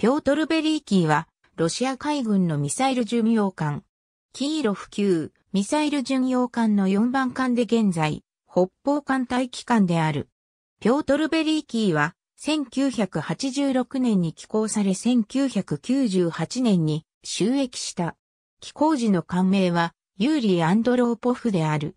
ピョートル・ベリーキーは、ロシア海軍のミサイル巡洋艦、キーロフ級ミサイル巡洋艦の4番艦で現在、北方艦隊機関である。ピョートル・ベリーキーは、1986年に寄港され1998年に収益した。寄港時の艦名は、ユーリー・アンドローポフである。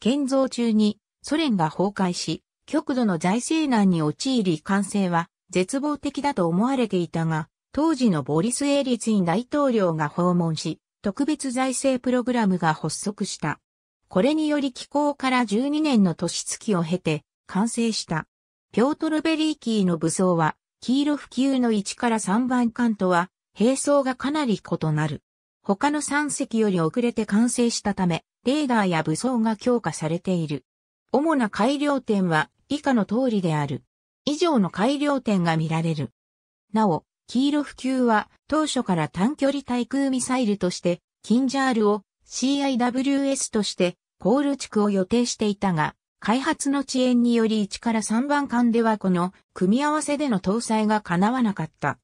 建造中にソ連が崩壊し、極度の財政難に陥り完成は絶望的だと思われていたが、当時のボリス・エーリツィン大統領が訪問し、特別財政プログラムが発足した。これにより機構から12年の年月を経て完成した。ピョートル・ベリーキーの武装は、黄色普及の1から3番艦とは、並走がかなり異なる。他の3隻より遅れて完成したため、レーダーや武装が強化されている。主な改良点は以下の通りである。以上の改良点が見られる。なお、黄色普及は当初から短距離対空ミサイルとして、キンジャールを CIWS としてコール地区を予定していたが、開発の遅延により1から3番間ではこの組み合わせでの搭載が叶わなかった。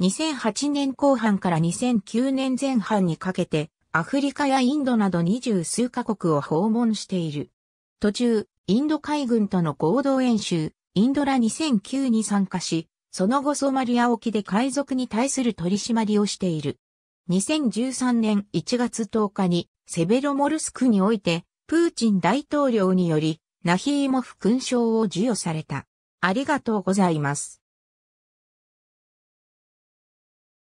2008年後半から2009年前半にかけてアフリカやインドなど二十数カ国を訪問している。途中、インド海軍との合同演習、インドラ2009に参加し、その後ソマリア沖で海賊に対する取り締まりをしている。2013年1月10日にセベロモルスクにおいて、プーチン大統領により、ナヒーモフ勲章を授与された。ありがとうございます。